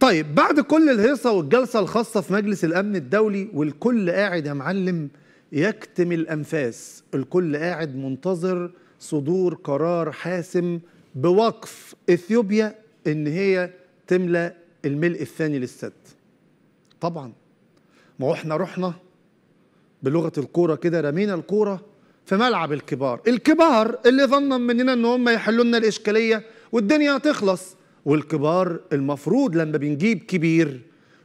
طيب بعد كل الهيصة والجلسة الخاصة في مجلس الأمن الدولي والكل قاعد يا معلم يكتم الأنفاس الكل قاعد منتظر صدور قرار حاسم بوقف إثيوبيا إن هي تملى الملء الثاني للسد طبعا ما هو احنا رحنا بلغة الكورة كده رمينا الكورة في ملعب الكبار الكبار اللي ظنا مننا ان هم يحلوا لنا الإشكالية والدنيا هتخلص والكبار المفروض لما بنجيب كبير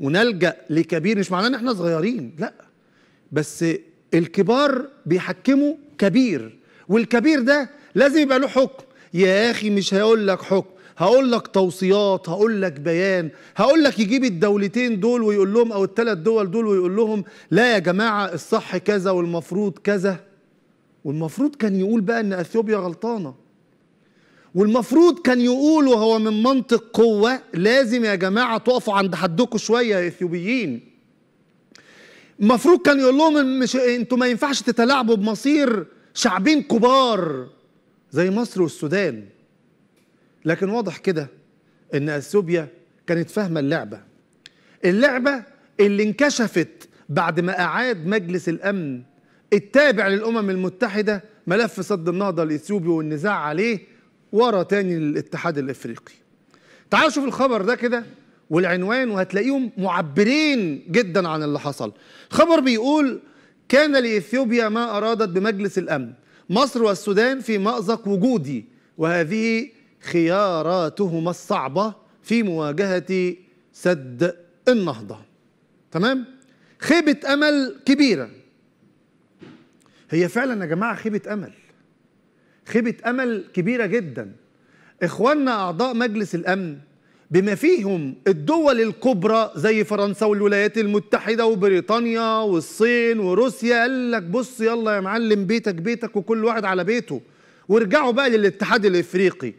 ونلجأ لكبير مش معناه ان احنا صغيرين لا بس الكبار بيحكموا كبير والكبير ده لازم يبقى له حكم يا اخي مش هيقول لك حكم هقول لك توصيات هقول لك بيان هقول لك يجيب الدولتين دول ويقول لهم او الثلاث دول دول ويقول لهم لا يا جماعه الصح كذا والمفروض كذا والمفروض كان يقول بقى ان اثيوبيا غلطانه والمفروض كان يقول وهو من منطق قوة لازم يا جماعة تقفوا عند حدكم شوية يا إثيوبيين المفروض كان يقول لهم مش انتوا ما ينفعش تتلاعبوا بمصير شعبين كبار زي مصر والسودان لكن واضح كده ان اثيوبيا كانت فاهمه اللعبه اللعبه اللي انكشفت بعد ما اعاد مجلس الامن التابع للامم المتحده ملف سد النهضه الاثيوبي والنزاع عليه ورا تاني للاتحاد الافريقي تعالوا شوف الخبر ده كده والعنوان وهتلاقيهم معبرين جدا عن اللي حصل خبر بيقول كان لإثيوبيا ما أرادت بمجلس الأمن مصر والسودان في مأزق وجودي وهذه خياراتهما الصعبة في مواجهة سد النهضة تمام خيبة أمل كبيرة هي فعلا يا جماعة خيبة أمل خيبه امل كبيره جدا اخواننا اعضاء مجلس الامن بما فيهم الدول الكبرى زي فرنسا والولايات المتحده وبريطانيا والصين وروسيا قال لك بص يلا يا معلم بيتك بيتك وكل واحد على بيته وارجعوا بقى للاتحاد الافريقي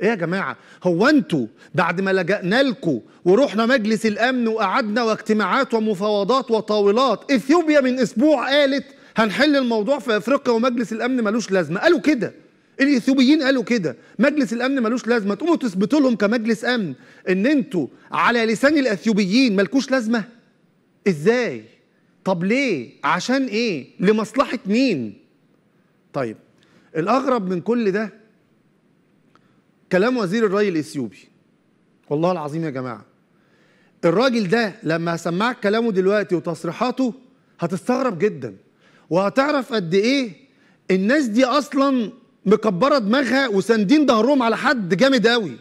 ايه يا جماعه هو انتوا بعد ما لجأنا لكم ورحنا مجلس الامن وقعدنا واجتماعات ومفاوضات وطاولات اثيوبيا من اسبوع قالت هنحل الموضوع في افريقيا ومجلس الامن ملوش لازمه قالوا كده الاثيوبيين قالوا كده مجلس الامن ملوش لازمه تقوموا تثبتوا لهم كمجلس امن ان انتوا على لسان الاثيوبيين ملكوش لازمه ازاي طب ليه عشان ايه لمصلحه مين طيب الاغرب من كل ده كلام وزير الري الاثيوبي والله العظيم يا جماعه الراجل ده لما هسمعك كلامه دلوقتي وتصريحاته هتستغرب جدا وهتعرف قد ايه الناس دي اصلا مكبره دماغها وساندين ظهرهم على حد جامد قوي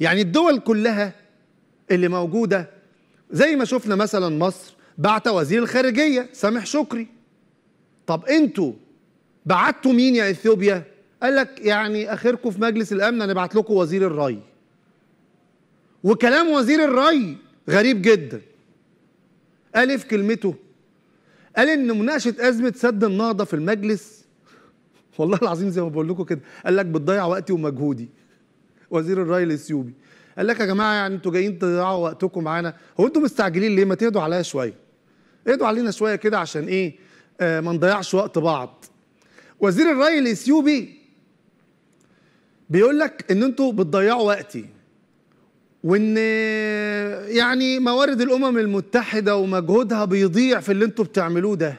يعني الدول كلها اللي موجوده زي ما شفنا مثلا مصر بعت وزير الخارجيه سامح شكري طب انتوا بعتوا مين يا اثيوبيا قال لك يعني اخركم في مجلس الامن هنبعت لكم وزير الري وكلام وزير الري غريب جدا قال ايه في كلمته قال ان مناقشه ازمه سد النهضه في المجلس والله العظيم زي ما بقول لكم كده قال لك بتضيع وقتي ومجهودي وزير الري الاثيوبي قال لك يا جماعه يعني انتوا جايين تضيعوا وقتكم معانا هو انتوا مستعجلين ليه ما تهدوا عليا شويه اهدوا علينا شويه كده عشان ايه آه ما نضيعش وقت بعض وزير الري الاثيوبي بيقول لك ان انتوا بتضيعوا وقتي وان آه، يعني موارد الامم المتحده ومجهودها بيضيع في اللي انتوا بتعملوه ده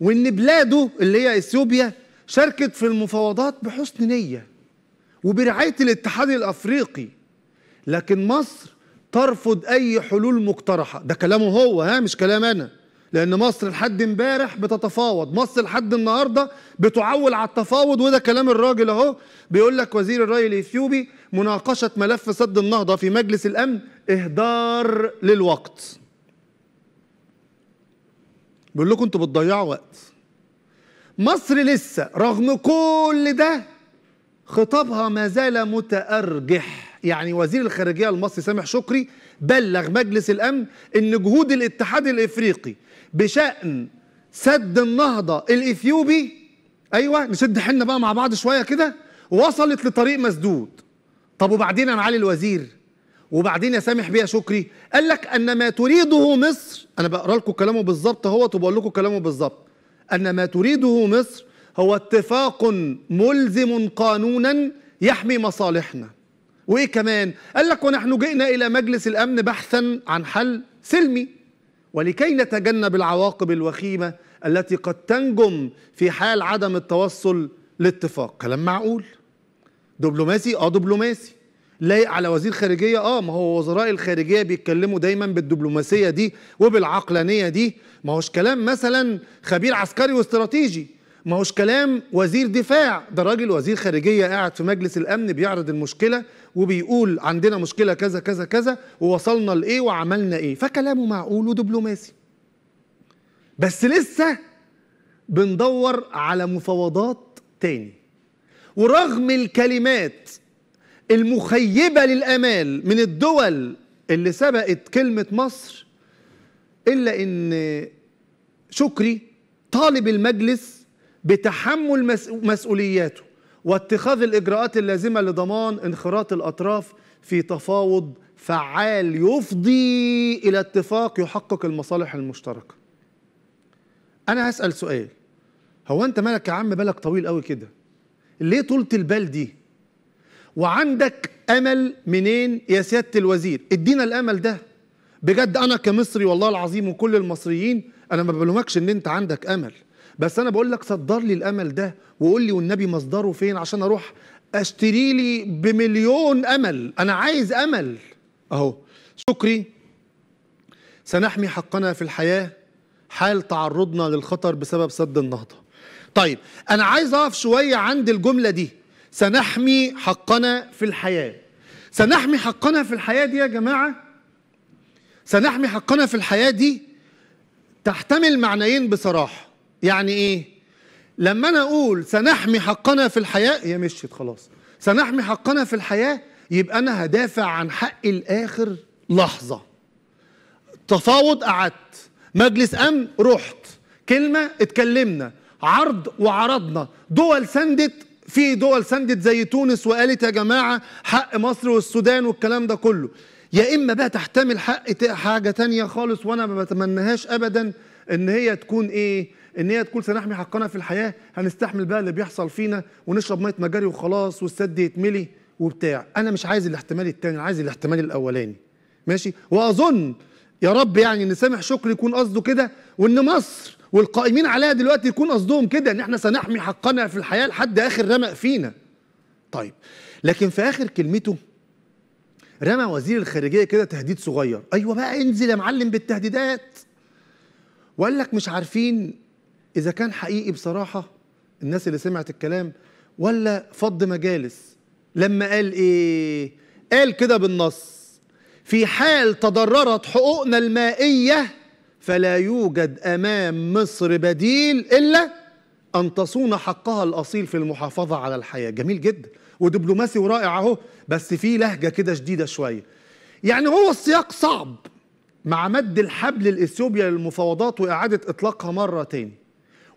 وان بلاده اللي هي اثيوبيا شاركت في المفاوضات بحسن نية وبرعاية الاتحاد الأفريقي لكن مصر ترفض أي حلول مقترحة ده كلامه هو ها مش كلام أنا لأن مصر لحد امبارح بتتفاوض مصر لحد النهاردة بتعول على التفاوض وده كلام الراجل أهو بيقول لك وزير الرأي الإثيوبي مناقشة ملف سد النهضة في مجلس الأمن إهدار للوقت بيقول لكم أنتوا بتضيعوا وقت مصر لسه رغم كل ده خطابها ما زال متأرجح يعني وزير الخارجية المصري سامح شكري بلغ مجلس الأمن أن جهود الاتحاد الإفريقي بشأن سد النهضة الإثيوبي أيوة نشد حنا بقى مع بعض شوية كده وصلت لطريق مسدود طب وبعدين يا معالي الوزير وبعدين يا سامح بيها شكري قال لك أن ما تريده مصر أنا بقرأ لكم كلامه بالظبط أهوت وبقول لكم كلامه بالظبط أن ما تريده مصر هو اتفاق ملزم قانونا يحمي مصالحنا وإيه كمان؟ قال لك ونحن جئنا إلى مجلس الأمن بحثا عن حل سلمي ولكي نتجنب العواقب الوخيمة التي قد تنجم في حال عدم التوصل لاتفاق كلام معقول دبلوماسي اه دبلوماسي لايق على وزير خارجيه اه ما هو وزراء الخارجيه بيتكلموا دايما بالدبلوماسيه دي وبالعقلانيه دي ما هوش كلام مثلا خبير عسكري واستراتيجي ما هوش كلام وزير دفاع ده راجل وزير خارجيه قاعد في مجلس الامن بيعرض المشكله وبيقول عندنا مشكله كذا كذا كذا ووصلنا لايه وعملنا ايه فكلامه معقول ودبلوماسي بس لسه بندور على مفاوضات تاني ورغم الكلمات المخيبة للأمال من الدول اللي سبقت كلمة مصر إلا إن شكري طالب المجلس بتحمل مسؤولياته واتخاذ الإجراءات اللازمة لضمان انخراط الأطراف في تفاوض فعال يفضي إلى اتفاق يحقق المصالح المشتركة أنا هسأل سؤال هو أنت مالك يا عم بالك طويل قوي كده ليه طولة البال دي وعندك امل منين يا سياده الوزير ادينا الامل ده بجد انا كمصري والله العظيم وكل المصريين انا ما بلومكش ان انت عندك امل بس انا بقول لك صدر لي الامل ده وقول لي والنبي مصدره فين عشان اروح اشتري لي بمليون امل انا عايز امل اهو شكري سنحمي حقنا في الحياه حال تعرضنا للخطر بسبب سد النهضه طيب انا عايز اقف شويه عند الجمله دي سنحمي حقنا في الحياة سنحمي حقنا في الحياة دي يا جماعة سنحمي حقنا في الحياة دي تحتمل معنيين بصراحة يعني إيه لما أنا أقول سنحمي حقنا في الحياة هي مشيت خلاص سنحمي حقنا في الحياة يبقى أنا هدافع عن حقي الآخر لحظة تفاوض قعدت مجلس أمن رحت كلمة اتكلمنا عرض وعرضنا دول سندت في دول سندت زي تونس وقالت يا جماعه حق مصر والسودان والكلام ده كله يا اما بقى تحتمل حق حاجه تانية خالص وانا ما بتمناهاش ابدا ان هي تكون ايه ان هي تكون سنحمي حقنا في الحياه هنستحمل بقى اللي بيحصل فينا ونشرب ميه مجاري وخلاص والسد يتملي وبتاع انا مش عايز الاحتمال التاني انا عايز الاحتمال الاولاني ماشي واظن يا رب يعني ان سامح شكري يكون قصده كده وان مصر والقائمين عليها دلوقتي يكون قصدهم كده ان احنا سنحمي حقنا في الحياه لحد اخر رمق فينا طيب لكن في اخر كلمته رمى وزير الخارجيه كده تهديد صغير ايوه بقى انزل يا معلم بالتهديدات وقال لك مش عارفين اذا كان حقيقي بصراحه الناس اللي سمعت الكلام ولا فض مجالس لما قال ايه قال كده بالنص في حال تضررت حقوقنا المائيه فلا يوجد امام مصر بديل الا ان تصون حقها الاصيل في المحافظه على الحياه جميل جدا ودبلوماسي ورائع اهو بس في لهجه كده شديده شويه يعني هو السياق صعب مع مد الحبل الإثيوبيا للمفاوضات واعاده اطلاقها مره تاني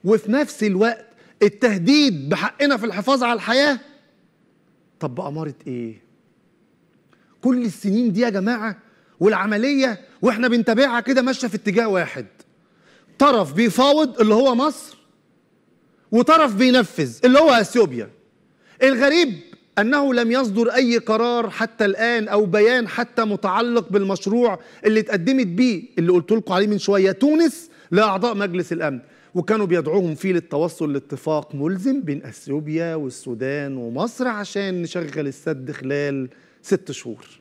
وفي نفس الوقت التهديد بحقنا في الحفاظ على الحياه طب بأمارة ايه كل السنين دي يا جماعه والعمليه واحنا بنتابعها كده ماشيه في اتجاه واحد طرف بيفاوض اللي هو مصر وطرف بينفذ اللي هو اثيوبيا الغريب انه لم يصدر اي قرار حتى الان او بيان حتى متعلق بالمشروع اللي اتقدمت بيه اللي قلت لكم عليه من شويه تونس لاعضاء مجلس الامن وكانوا بيدعوهم فيه للتوصل لاتفاق ملزم بين اثيوبيا والسودان ومصر عشان نشغل السد خلال ست شهور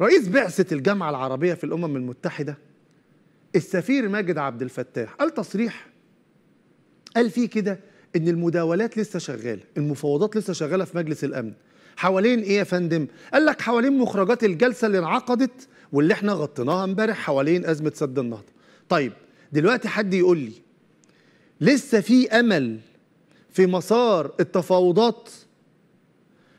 رئيس بعثة الجامعة العربية في الأمم المتحدة السفير ماجد عبد الفتاح قال تصريح قال فيه كده إن المداولات لسه شغالة المفاوضات لسه شغالة في مجلس الأمن حوالين إيه يا فندم؟ قال لك حوالين مخرجات الجلسة اللي انعقدت واللي احنا غطيناها امبارح حوالين أزمة سد النهضة طيب دلوقتي حد يقول لي لسه في أمل في مسار التفاوضات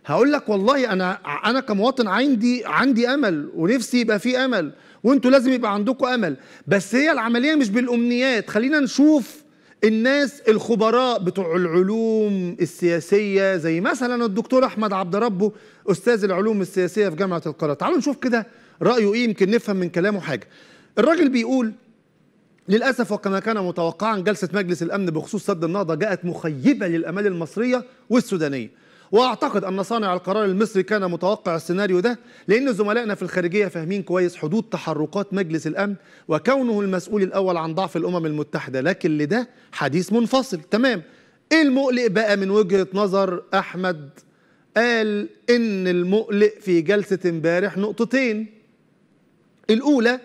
هقول لك والله انا انا كمواطن عندي عندي امل ونفسي يبقى في امل وانتوا لازم يبقى عندكم امل بس هي العمليه مش بالامنيات خلينا نشوف الناس الخبراء بتوع العلوم السياسيه زي مثلا الدكتور احمد عبد ربه استاذ العلوم السياسيه في جامعه القاهره تعالوا نشوف كده رايه ايه يمكن نفهم من كلامه حاجه الراجل بيقول للأسف وكما كان متوقعا جلسة مجلس الأمن بخصوص سد النهضة جاءت مخيبة للأمال المصرية والسودانية واعتقد ان صانع القرار المصري كان متوقع السيناريو ده لان زملائنا في الخارجيه فاهمين كويس حدود تحركات مجلس الامن وكونه المسؤول الاول عن ضعف الامم المتحده لكن لده حديث منفصل تمام ايه المقلق بقى من وجهه نظر احمد قال ان المقلق في جلسه امبارح نقطتين الاولى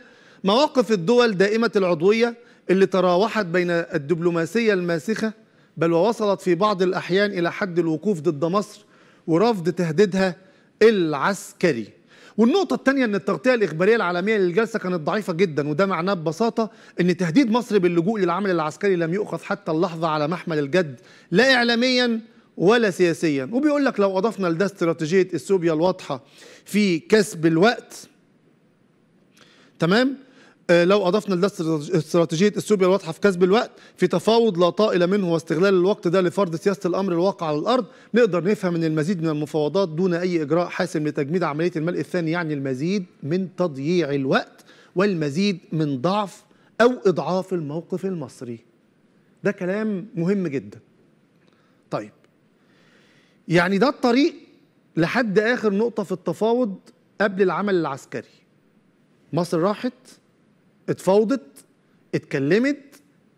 مواقف الدول دائمه العضويه اللي تراوحت بين الدبلوماسيه الماسخه بل ووصلت في بعض الأحيان إلى حد الوقوف ضد مصر ورفض تهديدها العسكري والنقطة الثانية أن التغطية الإخبارية العالمية للجلسة كانت ضعيفة جدا وده معناه ببساطة أن تهديد مصر باللجوء للعمل العسكري لم يؤخذ حتى اللحظة على محمل الجد لا إعلاميا ولا سياسيا وبيقول لك لو أضفنا لده استراتيجية إثيوبيا الواضحة في كسب الوقت تمام آه، لو أضفنا لده استراتيجية إثيوبيا الواضحة في كسب الوقت في تفاوض لا طائل منه واستغلال الوقت ده لفرض سياسة الأمر الواقع على الأرض نقدر نفهم أن المزيد من المفاوضات دون أي إجراء حاسم لتجميد عملية الملء الثاني يعني المزيد من تضييع الوقت والمزيد من ضعف أو إضعاف الموقف المصري ده كلام مهم جدا طيب يعني ده الطريق لحد آخر نقطة في التفاوض قبل العمل العسكري مصر راحت اتفاوضت اتكلمت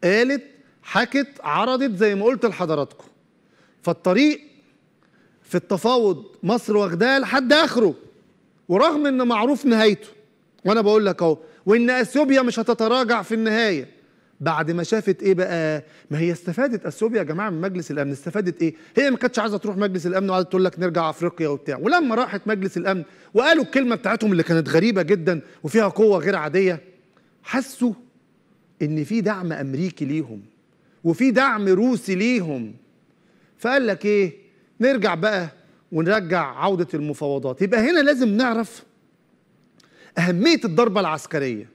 قالت حكت عرضت زي ما قلت لحضراتكم فالطريق في التفاوض مصر واخداها لحد اخره ورغم ان معروف نهايته وانا بقول لك اهو وان اثيوبيا مش هتتراجع في النهايه بعد ما شافت ايه بقى ما هي استفادت اثيوبيا يا جماعه من مجلس الامن استفادت ايه هي ما كانتش عايزه تروح مجلس الامن وقعدت تقول لك نرجع افريقيا وبتاع ولما راحت مجلس الامن وقالوا الكلمه بتاعتهم اللي كانت غريبه جدا وفيها قوه غير عاديه حسوا ان في دعم امريكي ليهم وفي دعم روسي ليهم فقال لك ايه نرجع بقى ونرجع عوده المفاوضات يبقى هنا لازم نعرف اهميه الضربه العسكريه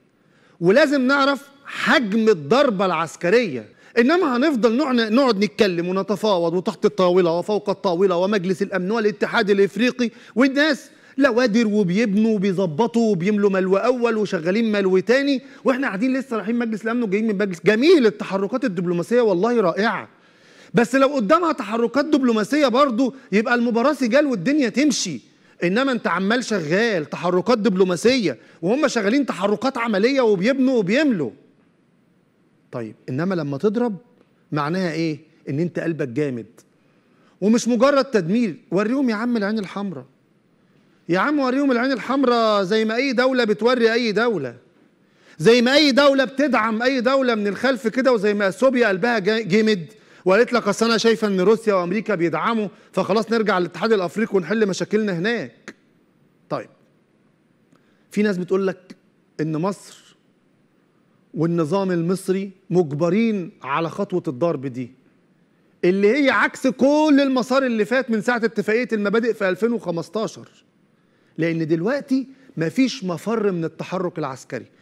ولازم نعرف حجم الضربه العسكريه انما هنفضل نقعد نتكلم ونتفاوض وتحت الطاوله وفوق الطاوله ومجلس الامن والاتحاد الافريقي والناس لا وادر وبيبنوا وبيظبطوا وبيملوا ملو اول وشغالين ملو تاني واحنا قاعدين لسه رايحين مجلس الامن وجايين من مجلس جميل التحركات الدبلوماسيه والله رائعه بس لو قدامها تحركات دبلوماسيه برضه يبقى المباراه سجال والدنيا تمشي انما انت عمال شغال تحركات دبلوماسيه وهم شغالين تحركات عمليه وبيبنوا وبيملوا طيب انما لما تضرب معناها ايه ان انت قلبك جامد ومش مجرد تدمير وريهم يا عم العين الحمراء يا عم وريهم العين الحمراء زي ما اي دوله بتوري اي دوله زي ما اي دوله بتدعم اي دوله من الخلف كده وزي ما اثيوبيا قلبها جمد وقالت لك اصل انا شايفه ان روسيا وامريكا بيدعموا فخلاص نرجع للاتحاد الافريقي ونحل مشاكلنا هناك طيب في ناس بتقول لك ان مصر والنظام المصري مجبرين على خطوه الضرب دي اللي هي عكس كل المسار اللي فات من ساعه اتفاقيه المبادئ في 2015 لأن دلوقتي مفيش مفر من التحرك العسكري